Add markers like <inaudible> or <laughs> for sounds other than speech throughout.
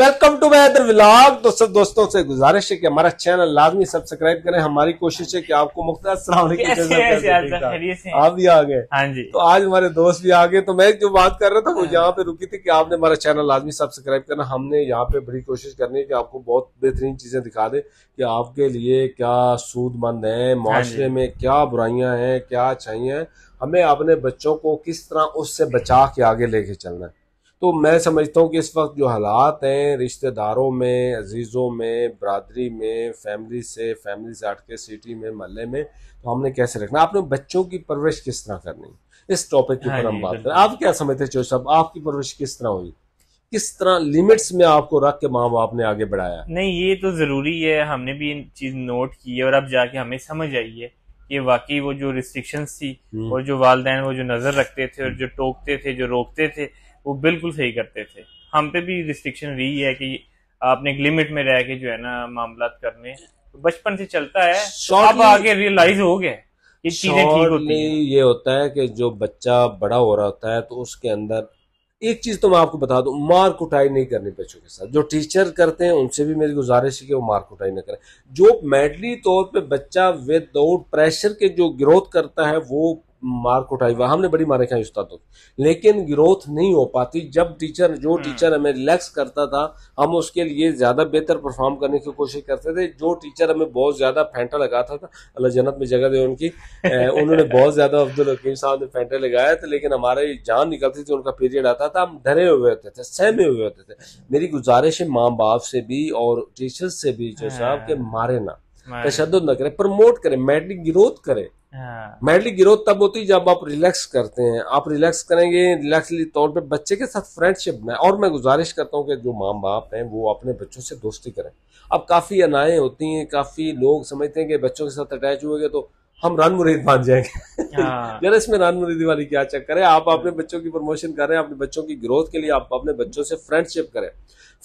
Welcome to my other vlog दोस्तों दोस्तों से गुजारिश है कि हमारा चैनल लाजमी सब्सक्राइब करें हमारी कोशिश है कि आपको मुख्त आप भी आ गए हाँ जी तो आज हमारे दोस्त भी आ गए तो मैं जो बात कर रहा था वो हाँ। यहाँ पे रुकी थी कि आपने हमारा चैनल लाजमी सब्सक्राइब करना हमने यहाँ पे बड़ी कोशिश करनी है कि आपको बहुत बेहतरीन चीजें दिखा दे कि आपके लिए क्या सूदमंद है हाँ माशरे में क्या बुराइयां हैं क्या अच्छाइयां हैं हमें अपने बच्चों को किस तरह उससे बचा के आगे लेके चलना है तो मैं समझता हूँ कि इस वक्त जो हालात हैं रिश्तेदारों में अजीज़ों में बरदरी में फैमिली से फैमिली से हट के सिटी में महल में तो हमने कैसे रखना आपने बच्चों की परवरिश किस तरह करनी इस टॉपिक के ऊपर हम बात करें आप क्या समझते चो साहब आपकी परवरिश किस तरह हुई किस तरह लिमिट्स में आपको रख के माँ बाप ने आगे बढ़ाया नहीं ये तो ज़रूरी है हमने भी चीज़ नोट की है और अब जाके हमें समझ आई है कि वाकई वो जो रिस्ट्रिक्शंस थी हम्म। और जो वालदेन वो जो नज़र रखते थे और जो टोकते थे जो रोकते थे वो बिल्कुल सही करते थे हम पे भी रिस्ट्रिक्शन रही है कि आपने एक लिमिट में रह के जो है ना मामला करने बचपन से चलता है तो अब आगे रियलाइज हो गया ये चीजें ठीक होती है ये होता है कि जो बच्चा बड़ा हो रहा होता है तो उसके अंदर एक चीज तो मैं आपको बता दूं मार कुटाई नहीं करनी बच्चों के साथ जो टीचर करते हैं उनसे भी मेरी गुजारिश है कि वो मार कुटाई ना करें जो मेंटली तौर पे बच्चा विदाउट प्रेशर के जो ग्रोथ करता है वो मार्क उठाई हुआ हमने बड़ी मारे खाई उस्तादों लेकिन ग्रोथ नहीं हो पाती जब टीचर जो टीचर हम्म। हमें रिलैक्स करता था हम उसके लिए ज़्यादा बेहतर परफॉर्म करने की कोशिश करते थे जो टीचर हमें बहुत ज़्यादा फेंटा लगाता था अल्लाह जन्नत में जगह दे उनकी उन्होंने बहुत ज़्यादा अब्दुल हकीम साहब ने फेंटा लगाया था लेकिन हमारी जान निकलती थी उनका पीरियड आता था हम डरे हुए होते थे सहमे हुए होते थे मेरी गुजारिश है माँ बाप से भी और टीचर्स से भी जो हाँ। साहब के मारे ना तशद न करें प्रमोट करें मैटिक ग्रोथ करें हाँ। मेंटली ग्रोथ तब होती है जब आप रिलैक्स करते हैं आप रिलैक्स करेंगे रिलैक्सली तौर पे बच्चे के साथ फ्रेंडशिप में और मैं गुजारिश करता हूँ कि जो माँ बाप हैं वो अपने बच्चों से दोस्ती करें अब काफ़ी अनाएँ होती हैं काफ़ी लोग समझते हैं कि बच्चों के साथ अटैच हुए गए तो हम रन मुरीद बन जाएंगे हाँ। यार इसमें रान मुरीदी वाली क्या चक्कर है आप अपने बच्चों की प्रमोशन कर रहे हैं अपने बच्चों की ग्रोथ के लिए आप अपने बच्चों से फ्रेंडशिप करें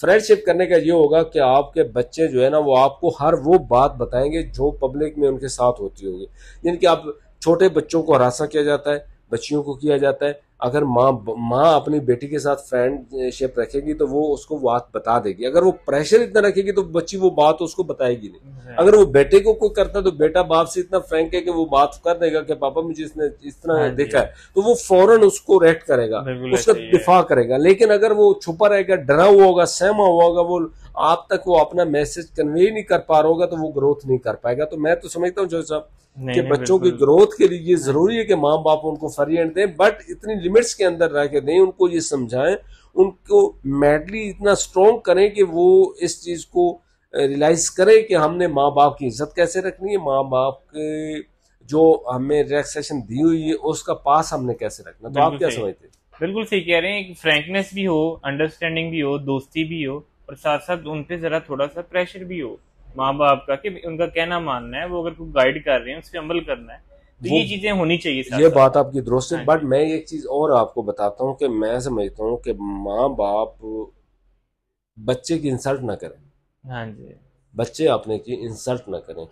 फ्रेंडशिप करने का ये होगा कि आपके बच्चे जो है ना वो आपको हर वो बात बताएंगे जो पब्लिक में उनके साथ होती होगी यानी कि आप छोटे बच्चों को हरासा किया जाता है बच्चियों को किया जाता है अगर माँ माँ अपनी बेटी के साथ फ्रेंडशिप रखेगी तो वो उसको बात बता देगी अगर वो प्रेशर इतना रखेगी तो बच्ची वो बात तो उसको बताएगी नहीं अगर वो बेटे को कोई करता है तो बेटा बाप से इतना फ्रेंक है कि वो बात कर देगा कि पापा मुझे इसने इस तरह हाँ देखा है तो वो फौरन उसको रेट करेगा उसका दिफा करेगा लेकिन अगर वो छुपा रहेगा डरा हुआ होगा सहमा हुआ होगा वो आप तक वो अपना मैसेज कन्वे नहीं कर पा रहा होगा तो वो ग्रोथ नहीं कर पाएगा तो मैं तो समझता हूँ जो साहब कि बच्चों की ग्रोथ के लिए ये जरूरी है कि माँ बाप उनको फ्री हैंड दें बट इतनी लिमिट्स के अंदर रह के दें उनको ये समझाएं उनको मेंटली इतना स्ट्रोंग करें कि वो इस चीज को रियलाइज करें कि हमने माँ बाप की इज्जत कैसे रखनी है माँ बाप के जो हमें रिलैक्सेशन दी हुई है उसका पास हमने कैसे रखना तो आप क्या समझते हैं बिल्कुल सही कह रहे हैं कि भी हो अंडरस्टैंडिंग भी हो दोस्ती भी हो और साथ साथ उन पर जरा थोड़ा सा प्रेशर भी हो माँ बाप का कि उनका कहना मानना है वो अगर कोई गाइड कर रहे हैं उस पर अमल करना है तो ये चीजें होनी चाहिए ये बात आपकी दुरुस्त है बट हाँ मैं एक चीज और आपको बताता हूँ कि मैं समझता हूँ कि माँ बाप बच्चे की इंसल्ट ना करें हाँ जी बच्चे अपने की इंसल्ट ना करें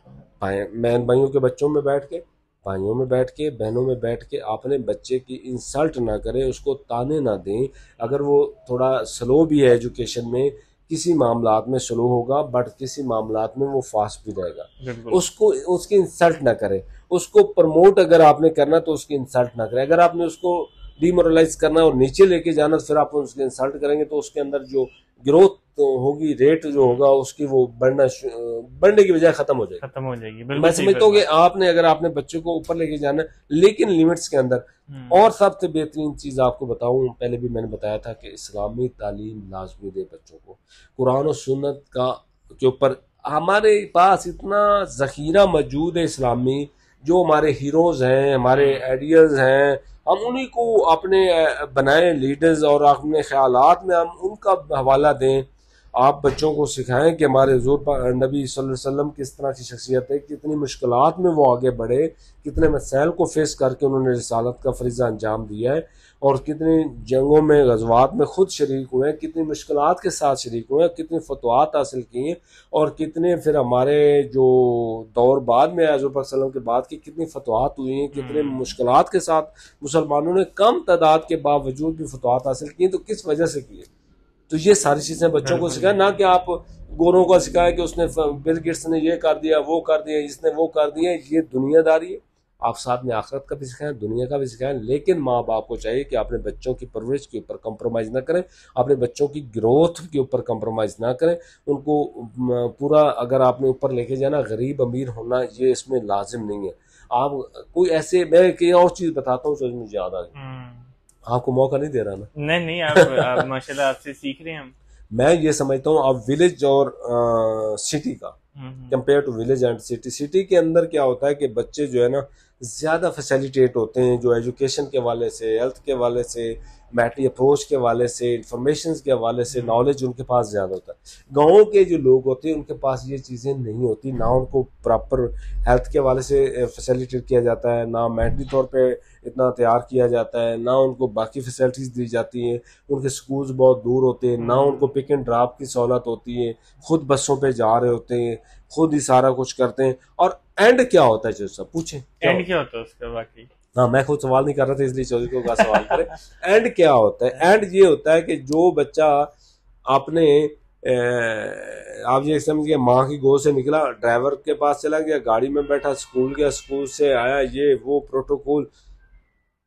बहन भाइयों के बच्चों में बैठ के भाइयों में बैठ के बहनों में बैठ के अपने बच्चे की इंसल्ट ना करें उसको ताने ना दें अगर वो थोड़ा स्लो भी है एजुकेशन में किसी मामला में स्लो होगा बट किसी मामला में वो फास्ट भी रहेगा उसको उसकी इंसल्ट ना करें उसको प्रमोट अगर आपने करना तो उसकी इंसल्ट ना करें अगर आपने उसको डिमोरलाइज करना और नीचे लेके जाना तो फिर आप उसके इंसल्ट करेंगे तो उसके अंदर जो ग्रोथ होगी रेट जो होगा उसकी वो बढ़ना बढ़ने की बजाय खत्म हो जाएगी खत्म हो जाएगी मैं समझता हूँ कि आपने अगर आपने बच्चों को ऊपर लेके जाना लेकिन लिमिट्स के अंदर हम्म। और सबसे बेहतरीन चीज आपको बताऊं पहले भी मैंने बताया था कि इस्लामी तालीम लाजमी दे बच्चों को कुरान और सुन्नत का के ऊपर हमारे पास इतना जखीरा मौजूद है इस्लामी जो हमारे हीरोज हैं हमारे आइडियल हम्म। हैं हम उन्हीं को अपने बनाए लीडर्स और अपने ख्याल में हम उनका हवाला दें आप बच्चों को सिखाएं कि हमारे हजूर नबी वसल्लम किस तरह की शख्सियत है कितनी मुश्किल में वो आगे बढ़े कितने मसाइल को फेस करके उन्होंने रसालत का फरीजा अंजाम दिया है और कितनी जंगों में गजवात में खुद शरीक हुए हैं कितनी मुश्किल के साथ शरीक हुए हैं कितनी फतवात हासिल की हैं और कितने फिर हमारे जो दौर बाद में हजूर सलम के बाद की कितनी फतवात हुई हैं कितने हम्म। मुश्किल के साथ मुसलमानों ने कम तादाद के बावजूद भी फतवात हासिल की तो किस वजह से की है तो ये सारी चीज़ें बच्चों को सिखाएं ना कि आप गोरों का सिखाया कि उसने बिल गेट्स ने ये कर दिया वो कर दिया इसने वो कर दिया ये दुनियादारी है आप साथ में आखरत का भी सिखाएं दुनिया का भी सिखाएं लेकिन माँ बाप को चाहिए कि अपने बच्चों की परवरिश के ऊपर कंप्रोमाइज़ ना करें अपने बच्चों की ग्रोथ के ऊपर कंप्रोमाइज़ ना करें उनको पूरा अगर आपने ऊपर लेके जाना गरीब अमीर होना ये इसमें लाजिम नहीं है आप कोई ऐसे मैं कई और चीज़ बताता हूँ जो मुझे याद आ गई हम्म। आपको मौका नहीं दे रहा ना नहीं नहीं आप, आप <laughs> माशाल्लाह आपसे सीख रहे हैं हम मैं ये समझता हूँ आप विलेज और आ, सिटी का compare to village and city city के अंदर क्या होता है कि बच्चे जो है ना ज़्यादा फैसिलिटेट होते हैं जो एजुकेशन के वाले से हेल्थ के वाले से मैटरी अप्रोच के वाले से इंफॉर्मेशन के वाले से नॉलेज हम्म। उनके पास ज़्यादा होता है गाँव के जो लोग होते हैं उनके पास ये चीज़ें नहीं होती ना उनको प्रॉपर हेल्थ के वाले से फैसिलिटेट किया जाता है ना मैटरी तौर पर इतना तैयार किया जाता है ना उनको बाकी फैसिलिटीज़ दी जाती हैं उनके स्कूल्स बहुत दूर होते हैं ना हम्म। उनको पिक एंड ड्राप की सहूलत होती है खुद बसों पर जा रहे होते हैं खुद ही सारा कुछ करते हैं और एंड क्या होता है चौधरी साहब पूछे एंड क्या होता है उसका बाकी हाँ मैं खुद सवाल नहीं कर रहा था इसलिए चौधरी को का सवाल करें एंड क्या होता है एंड ये होता है कि जो बच्चा आपने ए, आप ये समझिए माँ की गोद से निकला ड्राइवर के पास चला गया गाड़ी में बैठा स्कूल गया स्कूल से आया ये वो प्रोटोकॉल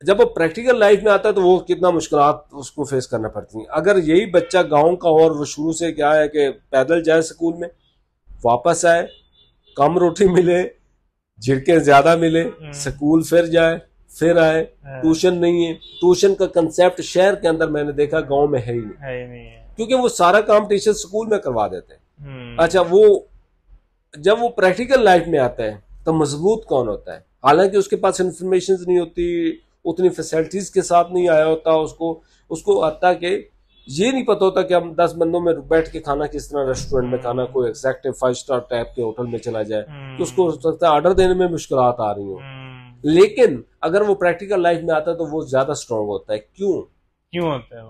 जब वो प्रैक्टिकल लाइफ में आता है तो वो कितना मुश्किल उसको फेस करना पड़ती है अगर यही बच्चा गांव का और वो शुरू से क्या है कि पैदल जाए स्कूल में वापस आए कम रोटी मिले झिड़के ज्यादा मिले हम्म। स्कूल फिर जाए फिर आए हाँ। ट्यूशन नहीं है ट्यूशन का कंसेप्ट शहर के अंदर मैंने देखा गांव में है ही नहीं, नहीं है। क्योंकि वो सारा काम टीचर स्कूल में करवा देते हैं हम्म। अच्छा वो जब वो प्रैक्टिकल लाइफ में आता है तो मजबूत कौन होता है हालांकि उसके पास इंफॉर्मेशन नहीं होती उतनी फैसिलिटीज के साथ नहीं आया होता उसको उसको आता कि ये नहीं पता होता कि हम दस बंदों में बैठ के खाना किस तरह रेस्टोरेंट में खाना कोई एग्जैक्ट फाइव स्टार टाइप के होटल में चला जाए हम्म। तो उसको हो सकता है ऑर्डर देने में मुश्किल आ रही हो हम्म। लेकिन अगर वो प्रैक्टिकल लाइफ में आता है तो वो ज्यादा स्ट्रांग होता है क्यों क्यों होता है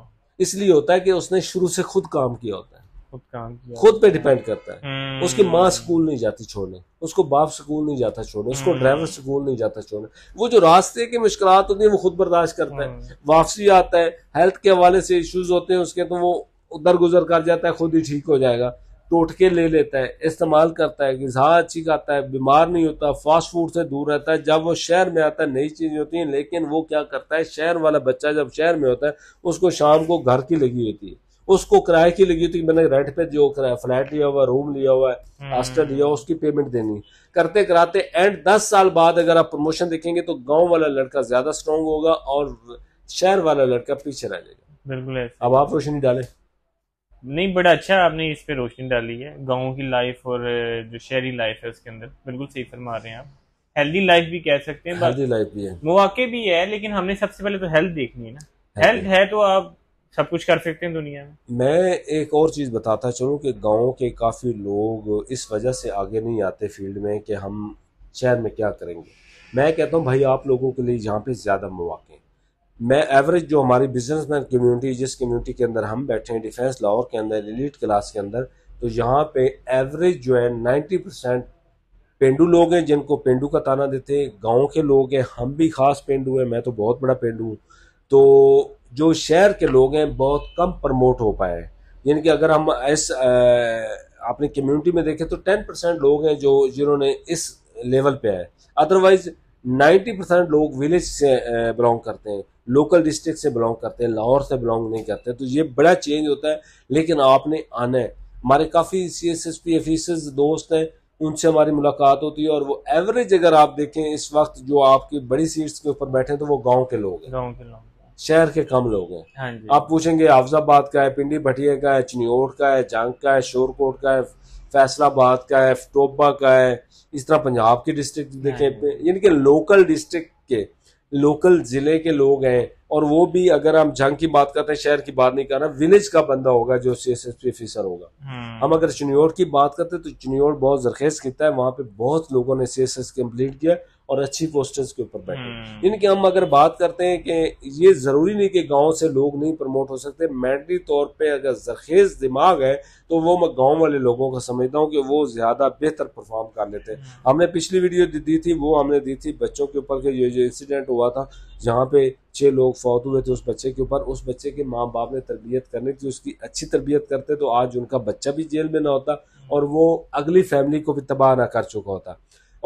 इसलिए होता है कि उसने शुरू से खुद काम किया होता है खुद काम किया खुद पे डिपेंड करता है हम्म। उसकी माँ स्कूल नहीं जाती छोड़ने उसको बाप स्कूल नहीं जाता छोड़ने उसको हम्म। ड्राइवर स्कूल नहीं जाता छोड़ने वो जो रास्ते की मुश्किल होती है वो खुद बर्दाश्त करता है हम्म। वापसी आता है हेल्थ के हवाले से इश्यूज होते हैं उसके तो वो उधर गुजर कर जाता है खुद ही ठीक हो जाएगा टोटके ले लेता है इस्तेमाल करता है गजा अच्छी खाता है बीमार नहीं होता फास्ट फूड से दूर रहता है जब वो शहर में आता है नई चीज़ें होती हैं लेकिन वो क्या करता है शहर वाला बच्चा जब शहर में होता है उसको शाम को घर की लगी होती है उसको किराए की लगी थी मैंने रेंट पे जो किराया फ्लैट लिया हुआ रूम लिया हुआ है हम्म। हॉस्टल लिया हुआ उसकी पेमेंट देनी करते कराते एंड दस साल बाद अगर आप प्रमोशन देखेंगे तो गाँव वाला लड़का ज्यादा स्ट्रांग होगा और शहर वाला लड़का पीछे रह जाएगा बिल्कुल अब आप रोशनी डाले नहीं बड़ा अच्छा आपने इस पे रोशनी डाली है गाँव की लाइफ और जो शहरी लाइफ है उसके अंदर बिल्कुल सही फरमा रहे हैं आप हेल्दी लाइफ भी कह सकते हैं लाइफ भी है मौके भी है लेकिन हमने सबसे पहले तो हेल्थ देखनी है ना हेल्थ है तो आप सब कुछ कर सकते हैं दुनिया में मैं एक और चीज़ बताता चलूँ कि गाँव के काफ़ी लोग इस वजह से आगे नहीं आते फील्ड में कि हम शहर में क्या करेंगे मैं कहता हूँ भाई आप लोगों के लिए यहाँ पे ज़्यादा मौाक़े मैं एवरेज जो हमारी बिजनेसमैन कम्युनिटी जिस कम्यूनिटी के अंदर हम बैठे हैं डिफेंस लाहौर के अंदर एलिट क्लास के अंदर तो यहाँ पे एवरेज जो है नाइन्टी परसेंट पेंडू लोग हैं जिनको पेंडू का ताना देते हैं गाँव के लोग हैं हम भी खास पेंडू हैं मैं तो बहुत बड़ा पेंडू हूँ तो जो शहर के लोग हैं बहुत कम प्रमोट हो पाए हैं यानी कि अगर हम इस अपनी कम्युनिटी में देखें तो टेन परसेंट लोग हैं जो जिन्होंने इस लेवल पे है अदरवाइज नाइन्टी परसेंट लोग विलेज से बिलोंग करते हैं लोकल डिस्ट्रिक्ट से बिलोंग करते हैं लाहौर से बिलोंग नहीं करते तो ये बड़ा चेंज होता है लेकिन आपने आना है हमारे काफ़ी C S S P officers दोस्त हैं उनसे हमारी मुलाकात होती है और वो एवरेज अगर आप देखें इस वक्त जो आपकी बड़ी सीट्स के ऊपर बैठे हैं तो वो गांव के लोग हैं गांव के लोग शहर के कम लोग हैं हाँ आप पूछेंगे हाफजाबाद का है पिंडी भटिया का है चनियोट का है जंग का है शोरकोट का है फैसलाबाद का है टोबा का है इस तरह पंजाब की डिस्ट्रिक्ट हाँ देखें यानी कि लोकल डिस्ट्रिक्ट के लोकल जिले के लोग हैं और वो भी अगर हम जंग की बात करते हैं शहर की बात नहीं कर रहा विलेज का बंदा होगा जो C S S P officer होगा हम्म। हम अगर चनियोट की बात करते हैं तो चनियोट बहुत जरखेज खिता है वहाँ पे बहुत लोगों ने सी एस एस कम्प्लीट किया और अच्छी पोस्टर्स के ऊपर बैठे हम्म। यानी कि हम अगर बात करते हैं कि ये जरूरी नहीं कि गांव से लोग नहीं प्रमोट हो सकते मैंटली तौर पे अगर जरखेज दिमाग है तो वो मैं गांव वाले लोगों का समझता हूँ कि वो ज्यादा बेहतर परफॉर्म कर लेते हैं हम्म। हमने पिछली वीडियो दी थी वो हमने दी थी बच्चों के ऊपर ये जो इंसिडेंट हुआ था जहाँ पे छह लोग फौत हुए थे उस बच्चे के ऊपर उस बच्चे के माँ बाप ने तरबियत करनी थी उसकी अच्छी तरबियत करते तो आज उनका बच्चा भी जेल में ना होता हम्म। और वो अगली फैमिली को भी तबाह ना कर चुका होता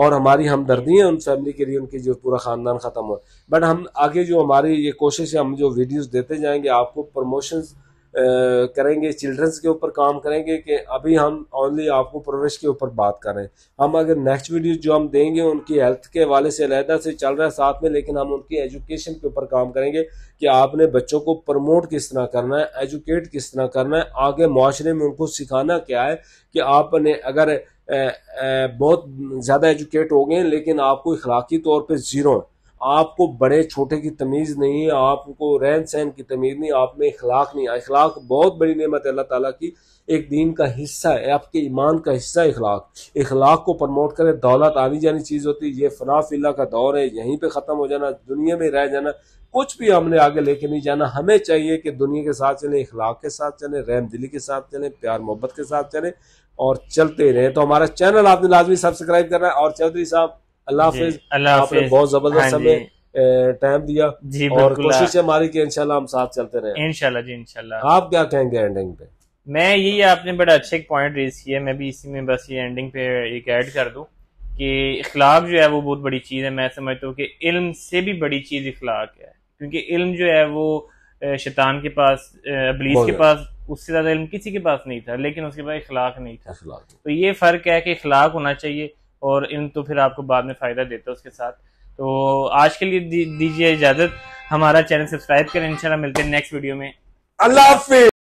और हमारी हमदर्दी है उन फैमिली के लिए उनके जो पूरा ख़ानदान ख़त्म हुआ बट हम आगे जो हमारी ये कोशिश है हम जो वीडियोस देते जाएंगे आपको प्रमोशंस करेंगे चिल्ड्रंस के ऊपर काम करेंगे कि अभी हम ओनली आपको प्रवेश के ऊपर बात करें हम अगर नेक्स्ट वीडियो जो हम देंगे उनकी हेल्थ के हवाले से अलहदा से चल रहा है साथ में लेकिन हम उनकी एजुकेशन के ऊपर काम करेंगे कि आपने बच्चों को प्रमोट किस तरह करना है एजुकेट किस तरह करना है आगे माशरे में उनको सिखाना क्या है कि आपने अगर बहुत ज़्यादा एजुकेट हो गए लेकिन आपको इखलाकी तौर पर ज़ीरो है आपको बड़े छोटे की तमीज़ नहीं है आपको रहन सहन की तमीज़ नहीं आप में इखलाक नहीं इखलाक बहुत बड़ी नेमत है अल्लाह ताला की एक दीन का हिस्सा है आपके ईमान का हिस्सा इखलाक इखलाक को प्रमोट करें दौलत आनी जानी चीज़ होती है ये फनाफिल्ला का दौर है यहीं पर ख़त्म हो जाना दुनिया में रह जाना कुछ भी हमने आगे लेके नहीं जाना हमें चाहिए कि दुनिया के साथ चलें इखलाक के साथ चलें रहम दिली के साथ चलें प्यार मोहब्बत के साथ चलें और चलते रहें तो हमारा चैनल आपने लाजमी सब्सक्राइब करना है और चौधरी साहब अल्लाह हाफिज आपने बहुत जबरदस्त हाँ समय टाइम दिया जी और कोशिश हमारी कि इनशाला हम साथ चलते रहे इनशाला जी इनशाला आप क्या कहेंगे एंडिंग पे मैं यही आपने बड़ा अच्छे पॉइंट रेज किया मैं भी इसी में बस ये एंडिंग पे एक ऐड कर दूँ कि इखलाक जो है वो बहुत बड़ी चीज़ है मैं समझता हूँ कि इल्म से भी बड़ी चीज़ इखलाक है क्योंकि इल्म जो है वो शैतान के पास अबलीस के पास उससे ज़्यादा इल्म किसी के पास नहीं था लेकिन उसके पास इखलाक नहीं था तो ये फ़र्क है कि इखलाक होना चाहिए और इल्म तो फिर आपको बाद में फ़ायदा देता है उसके साथ तो आज के लिए दीजिए इजाज़त हमारा चैनल सब्सक्राइब करें इंशाल्लाह मिलते हैं नेक्स्ट वीडियो में अल्लाह हाफि